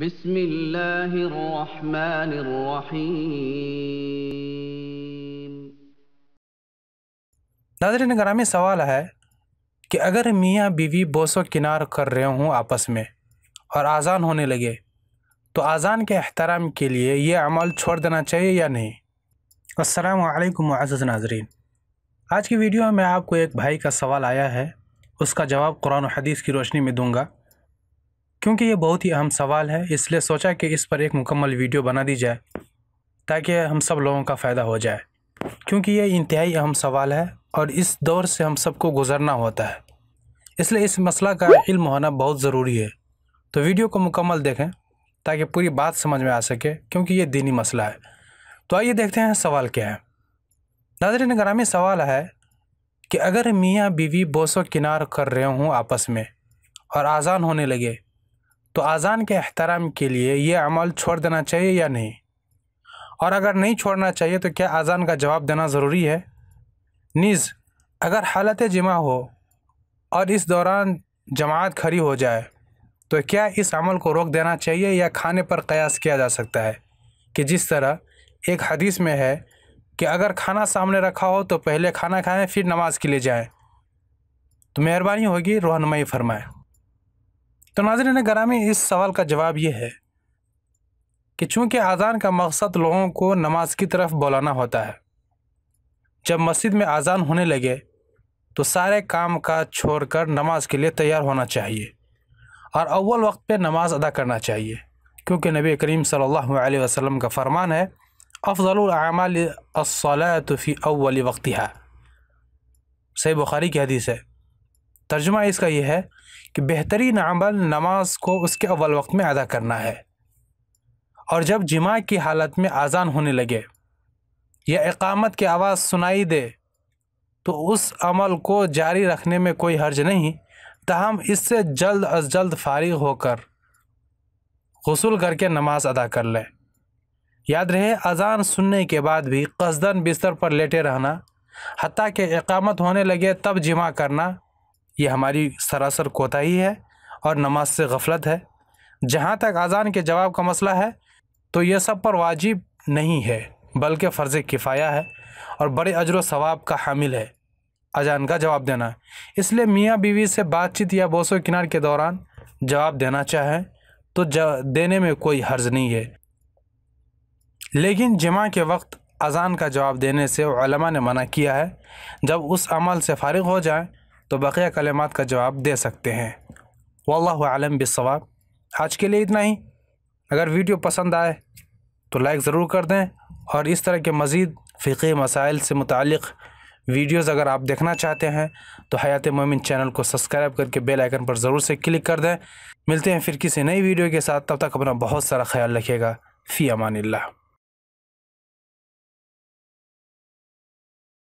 بسم الله الرحمن सवाल है कि अगर मियाँ बीवी बोसो किनार कर रहे हूँ आपस में और आज़ान होने लगे तो आज़ान के अहतराम के लिए ये अमल छोड़ देना चाहिए या नहीं असलकुम आज़ नाजरीन आज की वीडियो में आपको एक भाई का सवाल आया है उसका जवाब कुरान हदीस की रोशनी में दूंगा क्योंकि ये बहुत ही अहम सवाल है इसलिए सोचा कि इस पर एक मुकम्मल वीडियो बना दी जाए ताकि हम सब लोगों का फ़ायदा हो जाए क्योंकि ये इंतहाई अहम सवाल है और इस दौर से हम सबको गुजरना होता है इसलिए इस मसला का इल्म होना बहुत ज़रूरी है तो वीडियो को मुकम्मल देखें ताकि पूरी बात समझ में आ सके क्योंकि ये दीनी मसला है तो आइए देखते हैं सवाल क्या है नाजरन ग्रामी सवाल है कि अगर मियाँ बीवी बोसो किनार कर रहे हों आपस में और आज़ान होने लगे तो अज़ान के अहतराम के लिए यह अमल छोड़ देना चाहिए या नहीं और अगर नहीं छोड़ना चाहिए तो क्या अज़ान का जवाब देना ज़रूरी है नीज़ अगर हालत जमा हो और इस दौरान जमात खड़ी हो जाए तो क्या इस अमल को रोक देना चाहिए या खाने पर कयास किया जा सकता है कि जिस तरह एक हदीस में है कि अगर खाना सामने रखा हो तो पहले खाना खाएं फिर नमाज के लिए जाएं तो मेहरबानी होगी रहनुमाई फरमाएँ तो नाजरन ग्रामी इस सवाल का जवाब ये है कि चूँकि आज़ान का मकसद लोगों को नमाज की तरफ बुलाना होता है जब मस्जिद में आज़ान होने लगे तो सारे काम छोड़ छोड़कर नमाज के लिए तैयार होना चाहिए और अव्वल वक्त पे नमाज अदा करना चाहिए क्योंकि नबी करीम सल्लल्लाहु अलैहि वसल्लम का फ़रमान है अफ़ल फ़ी अव्वल वक्तिहा सही बुखारी की हदीस है तर्जुमा इसका यह है कि बेहतरीन अमल नमाज को उसके अव्वल वक्त में अदा करना है और जब जिमा की हालत में आज़ान होने लगे या इकामत की आवाज़ सुनाई दे तो उस अमल को जारी रखने में कोई हर्ज नहीं तहम इससे जल्द अज जल्द फारिग होकर गसल करके नमाज अदा कर लें याद रहे अजान सुनने के बाद भी कसदन बिस्तर पर लेटे रहना हती के इकामत होने लगे तब जिमा करना ये हमारी सरासर कोताही है और नमाज से गफलत है जहाँ तक अजान के जवाब का मसला है तो यह सब पर वाजिब नहीं है बल्कि फ़र्ज़ किफ़ाया है और बड़े अजर सवाब का हामिल है अजान का जवाब देना इसलिए मियाँ बीवी से बातचीत या बोसो किनार के दौरान जवाब देना चाहें तो देने में कोई हर्ज नहीं है लेकिन जमा के वक्त अजान का जवाब देने से ने मना किया है जब उस अमल से फारिग हो जाए तो बक़िया कलमात का जवाब दे सकते हैं वल्ल आलम बिसवाब आज के लिए इतना ही अगर वीडियो पसंद आए तो लाइक ज़रूर कर दें और इस तरह के मज़ीद फ़िकी मसाइल से मुतक़ वीडियोज़ अगर आप देखना चाहते हैं तो हयात मोमिन चैनल को सब्सक्राइब करके बेल आइकन पर ज़रूर से क्लिक कर दें मिलते हैं फिर किसी नई वीडियो के साथ तब तक अपना बहुत सारा ख्याल रखिएगा फ़ी अमान